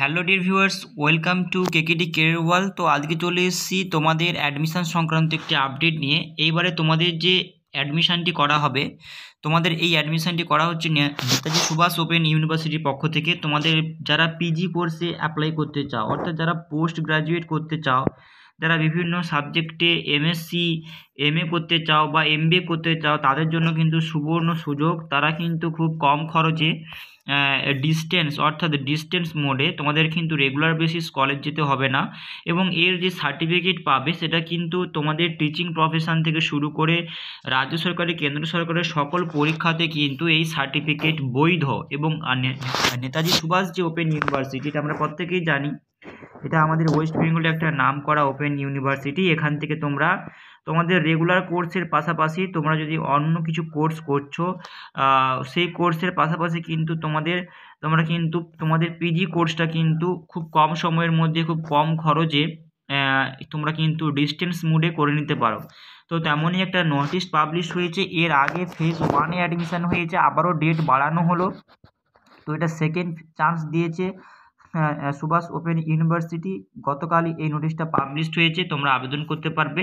hello dear viewers welcome to KKD career wall তো আজকে চলে এসেছি তোমাদের অ্যাডমিশান সংক্রান্ত একটি আপডেট নিয়ে এইবারে তোমাদের যে অ্যাডমিশানটি করা হবে তোমাদের এই অ্যাডমিশানটি করা হচ্ছে নেতাজি সুভাষ ওপেন ইউনিভার্সিটির পক্ষ থেকে তোমাদের যারা পিজি কোর্সে অ্যাপ্লাই করতে চাও অর্থাৎ যারা পোস্ট গ্রাজুয়েট করতে চাও যারা বিভিন্ন সাবজেক্টে এমএসসি এমএ করতে চাও বা এমবিএ করতে চাও তাদের জন্য কিন্তু সুবর্ণ সুযোগ তারা কিন্তু খুব কম খরচে ডিস্টেন্স অর্থাৎ ডিস্টেন্স মোডে তোমাদের কিন্তু রেগুলার বেসিস কলেজ যেতে হবে না এবং এর যে সার্টিফিকেট পাবে সেটা কিন্তু তোমাদের টিচিং প্রফেশন থেকে শুরু করে রাজ্য সরকারি কেন্দ্র সরকারের সকল পরীক্ষাতে কিন্তু এই সার্টিফিকেট বৈধ এবং নেতাজি সুভাষ যে ওপেন ইউনিভার্সিটি এটা আমরা প্রত্যেকেই জানি এটা আমাদের ওয়েস্ট বেঙ্গলে একটা নাম করা ওপেন ইউনিভার্সিটি এখান থেকে তোমরা তোমাদের রেগুলার কোর্সের পাশাপাশি তোমরা যদি অন্য কিছু কোর্স করছো সেই কোর্সের পাশাপাশি কিন্তু তোমাদের তোমরা কিন্তু তোমাদের পিজি কোর্সটা কিন্তু খুব কম সময়ের মধ্যে খুব কম খরচে তোমরা কিন্তু ডিস্টেন্স মুডে করে নিতে পারো তো তেমনই একটা নোটিস পাবলিশ হয়েছে এর আগে ফেজ ওয়ানে অ্যাডমিশান হয়েছে আবারও ডেট বাড়ানো হলো তো এটা সেকেন্ড চান্স দিয়েছে হ্যাঁ সুভাষ ওপেন ইউনিভার্সিটি গতকালই এই নোটিশটা পাবলিশড হয়েছে তোমরা আবেদন করতে পারবে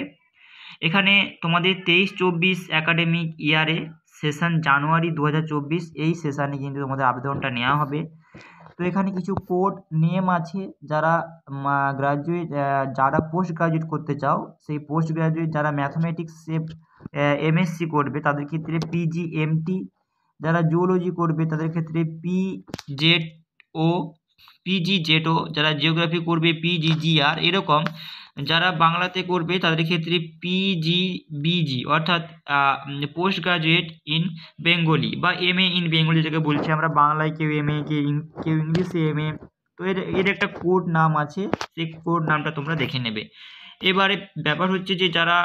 এখানে তোমাদের তেইশ চব্বিশ অ্যাকাডেমিক ইয়ারে সেশন জানুয়ারি দু এই সেশানে কিন্তু তোমাদের আবেদনটা নেওয়া হবে তো এখানে কিছু কোড নিয়ম আছে যারা গ্রাজুয়েট যারা পোস্ট গ্রাজুয়েট করতে চাও সেই পোস্ট গ্রাজুয়েট যারা ম্যাথমেটিক্স এমএসসি করবে তাদের ক্ষেত্রে পিজিএমটি যারা জুওলজি করবে তাদের ক্ষেত্রে পিজেড ও পিজি জেটো যারা জিওগ্রাফি করবে পিজিজিআর এরকম যারা বাংলাতে করবে তাদের ক্ষেত্রে পিজিবিজি অর্থাৎ পোস্ট গ্রাজুয়েট ইন বেঙ্গলি বা এম এ ইন বেঙ্গলি যেটাকে বলছি আমরা বাংলায় কেউ এম এ কেউ কেউ ইংলিশে এম এ তো এর এর একটা কোড নাম আছে সেই কোড নামটা তোমরা দেখে নেবে এবারে ব্যাপার হচ্ছে যে যারা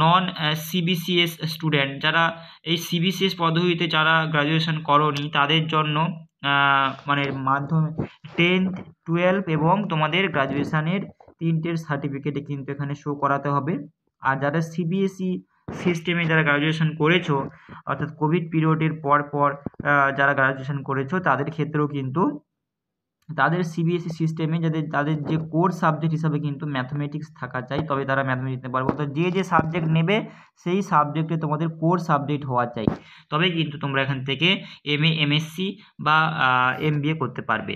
নন সিবিসিএস স্টুডেন্ট যারা এই সিবিসিএস পদ্ধতিতে যারা গ্রাজুয়েশন করনি তাদের জন্য মানে মাধ্যমে টেন্থ টুয়েলভ এবং তোমাদের গ্রাজুয়েশানের তিনটের সার্টিফিকেটে কিন্তু এখানে শো করাতে হবে আর যারা সিবিএসই e সিস্টেমে যারা গ্রাজুয়েশান করেছো অর্থাৎ কোভিড পিরিয়ডের পর পর যারা গ্রাজুয়েশন করেছো তাদের ক্ষেত্রেও কিন্তু তাদের সিবিএসই e সিস্টেমে যাদের তাদের যে কোর সাবজেক্ট হিসাবে কিন্তু ম্যাথমেটিক্স থাকা চাই তবে তারা ম্যাথমেটিক্স নিতে পারবে তো যে যে সাবজেক্ট নেবে সেই সাবজেক্টে তোমাদের কোর সাবজেক্ট হওয়া চাই তবে কিন্তু তোমরা এখান থেকে এম এ এমএসসি বা এম করতে পারবে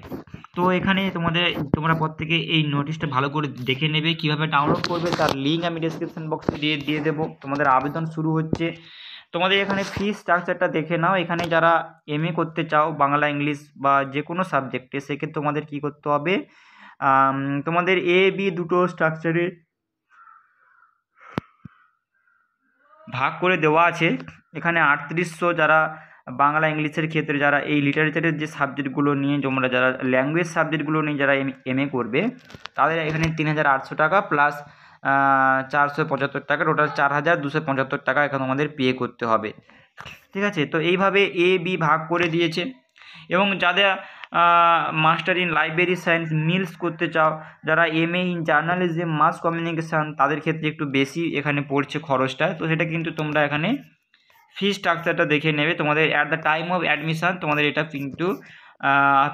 তো এখানে তোমাদের তোমরা প্রত্যেকে এই নোটিশটা ভালো করে দেখে নেবে কিভাবে ডাউনলোড করবে তার লিঙ্ক আমি ডিসক্রিপশন বক্সে দিয়ে দিয়ে দেবো তোমাদের আবেদন শুরু হচ্ছে তোমাদের এখানে ফি স্ট্রাকচারটা দেখে নাও এখানে যারা এম করতে চাও বাংলা ইংলিশ বা যে কোনো সাবজেক্টে সেক্ষেত্রে তোমাদের কি করতে হবে তোমাদের এ বি দুটো স্ট্রাকচারে ভাগ করে দেওয়া আছে এখানে আটত্রিশশো যারা বাংলা ইংলিশের ক্ষেত্রে যারা এই লিটারেচারের যে সাবজেক্টগুলো নিয়ে তোমরা যারা ল্যাঙ্গুয়েজ সাবজেক্টগুলো নিয়ে যারা এম এ করবে তাদের এখানে তিন হাজার আটশো টাকা প্লাস চারশো পঁচাত্তর টাকা টোটাল চার হাজার দুশো পঁচাত্তর টাকা এখন আমাদের পে করতে হবে ঠিক আছে তো এইভাবে এ বি ভাগ করে দিয়েছে এবং যাদের মাস্টার ইন লাইব্রেরি সায়েন্স মিলস করতে চাও যারা M A in journalism mass communication তাদের ক্ষেত্রে একটু বেশি এখানে পড়ছে খরচটা তো সেটা কিন্তু তোমরা এখানে ফি স্ট্রাকচারটা দেখে নেবে তোমাদের at the time of admission তোমাদের এটা কিন্তু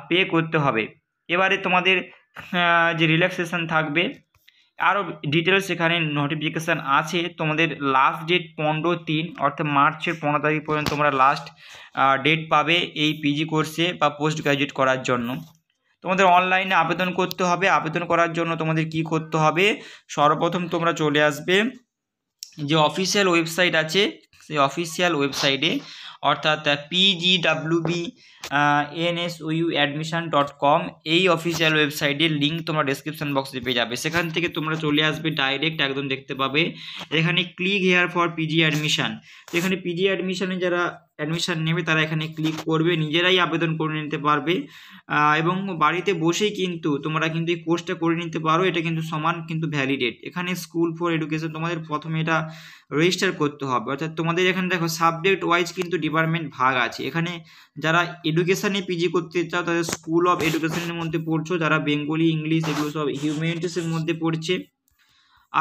পে করতে হবে এবারে তোমাদের যে রিল্যাক্সেশান থাকবে আরও ডিটেলস এখানে নোটিফিকেশান আছে তোমাদের লাস্ট ডেট পনেরো তিন অর্থাৎ মার্চের পনেরো তারিখ পর্যন্ত তোমরা লাস্ট ডেট পাবে এই পিজি কোর্সে বা পোস্ট গ্র্যাজুয়েট করার জন্য তোমাদের অনলাইনে আবেদন করতে হবে আবেদন করার জন্য তোমাদের কি করতে হবে সর্বপ্রথম তোমরা চলে আসবে যে অফিসিয়াল ওয়েবসাইট আছে সেই অফিসিয়াল ওয়েবসাইটে অর্থাৎ PGWB NSU admission dot com এই অফিসিয়াল ওয়েবসাইটের লিঙ্ক তোমরা ডিসক্রিপশান বক্সে পেয়ে যাবে সেখান থেকে তোমরা চলে আসবে ডাইরেক্ট একদম দেখতে পাবে এখানে click here for PG admission এখানে পিজি অ্যাডমিশানে যারা অ্যাডমিশান নেবে তারা এখানে ক্লিক করবে নিজেরাই আবেদন করে নিতে পারবে এবং বাড়িতে বসেই কিন্তু তোমরা কিন্তু এই কোর্সটা করে নিতে পারো এটা কিন্তু সমান কিন্তু ভ্যালিডেট এখানে স্কুল ফর এডুকেশন তোমাদের প্রথমে এটা রেজিস্টার করতে হবে অর্থাৎ তোমাদের এখানে দেখো সাবজেক্ট ওয়াইজ কিন্তু ডিপার্টমেন্ট ভাগ আছে এখানে যারা এডুকেশানে পিজি করতে চাও তাদের স্কুল অফ এডুকেশনের মধ্যে পড়ছো যারা বেঙ্গলি ইংলিশ এগুলো সব হিউম্যানিটিসের মধ্যে পড়ছে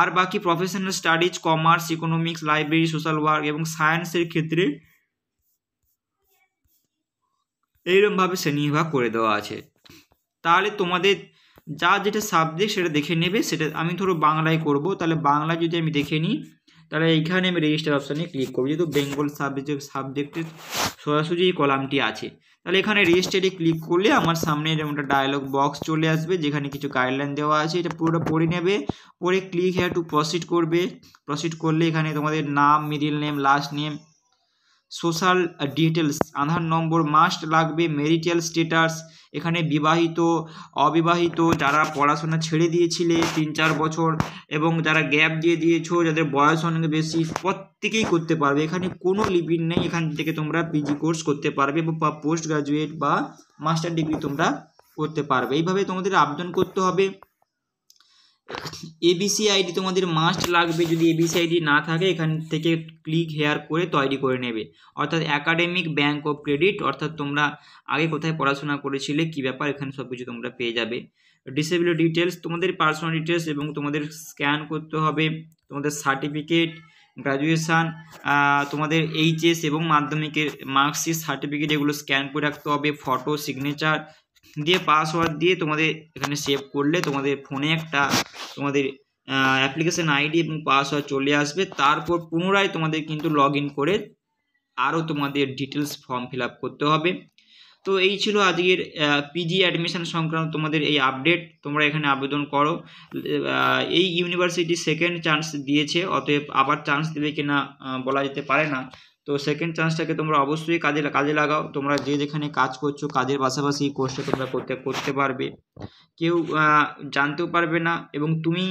আর বাকি professional studies commerce economics library social work এবং সায়েন্সের ক্ষেত্রে এইরকমভাবে শ্রেণীবিভাগ করে দেওয়া আছে তাহলে তোমাদের যা যেটা সাবজেক্ট সেটা দেখে নেবে সেটা আমি ধরো বাংলায় করব তাহলে বাংলা যদি আমি দেখে নিই তাহলে এইখানে আমি রেজিস্টার অপশানে ক্লিক করব যেহেতু বেঙ্গল সাবজেক্ট সাবজেক্টের সরাসরি এই কলামটি আছে তাহলে এখানে রেজিস্টারে ক্লিক করলে আমার সামনে যেমন একটা ডায়লগ বক্স চলে আসবে যেখানে কিছু গাইডলাইন দেওয়া আছে এটা পুরোটা পড়ে নেবে পড়ে ক্লিক হ্যাঁ টু প্রসিড করবে প্রসিড করলে এখানে তোমাদের নাম middle name last name social details Aadhaar number must লাগবে মেরিটাল স্টেটাস এখানে বিবাহিত অবিবাহিত যারা পড়াশোনা ছেড়ে দিয়েছিলে তিন চার বছর এবং যারা গ্যাপ দিয়ে দিয়েছো যাদের বয়স অনেক বেশি প্রত্যেকেই করতে পারবে এখানে কোনো লিপিড নেই এখান থেকে তোমরা পিজি কোর্স করতে পারবে বা পোস্ট গ্রাজুয়েট বা মাস্টার ডিগ্রি তোমরা করতে পারবে এইভাবে তোমাদের আবেদন করতে হবে এবিসি আইডি তোমাদের মাস্ট লাগবে যদি এবিসি আইডি না থাকে এখান থেকে ক্লিক হেয়ার করে তৈরি করে নেবে অর্থাৎ একাডেমিক ব্যাঙ্ক অফ ক্রেডিট অর্থাৎ তোমরা আগে কোথায় পড়াশোনা করেছিলে কি ব্যাপার এখানে সব কিছু তোমরা পেয়ে যাবে ডিসেবিলিটি ডিটেলস তোমাদের পার্সোনাল ডিটেলস এবং তোমাদের স্ক্যান করতে হবে তোমাদের সার্টিফিকেট গ্রাজুয়েশান তোমাদের এইচএস এবং মাধ্যমিকের মার্কশিট সার্টিফিকেট এগুলো স্ক্যান করে রাখতে হবে ফটো সিগনেচার দিয়ে পাসওয়ার্ড দিয়ে তোমাদের এখানে সেভ করলে তোমাদের ফোনে একটা তোমাদের অ্যাপ্লিকেশান আইডি এবং পাসওয়ার্ড চলে আসবে তারপর পুনরায় তোমাদের কিন্তু লগ করে আরও তোমাদের ডিটেলস ফর্ম ফিল করতে হবে তো এই ছিল আজকের পিজি অ্যাডমিশন সংক্রান্ত তোমাদের এই আপডেট তোমরা এখানে আবেদন করো এই ইউনিভার্সিটি সেকেন্ড চান্স দিয়েছে অতএব আবার চান্স দেবে কিনা বলা যেতে পারে না তো সেকেন্ড চান্সটাকে তোমরা অবশ্যই কাজে কাজে লাগাও তোমরা যে যেখানে কাজ করছো কাজের পাশাপাশি এই কোর্সটা তোমরা করতে করতে পারবে কেউ জানতেও পারবে না এবং তুমি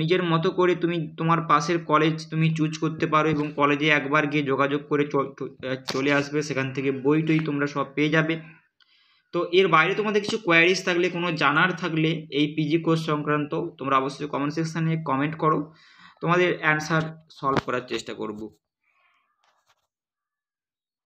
নিজের মতো করে তুমি তোমার পাশের কলেজ তুমি চুজ করতে পারো এবং কলেজে একবার গিয়ে যোগাযোগ করে চলে আসবে সেখান থেকে বই টই তোমরা সব পেয়ে যাবে তো এর বাইরে তোমাদের কিছু কোয়ারিজ থাকলে কোনো জানার থাকলে এই পিজি কোর্স সংক্রান্ত তোমরা অবশ্যই কমেন্ট সেকশানে কমেন্ট করো তোমাদের অ্যান্সার সলভ করার চেষ্টা করব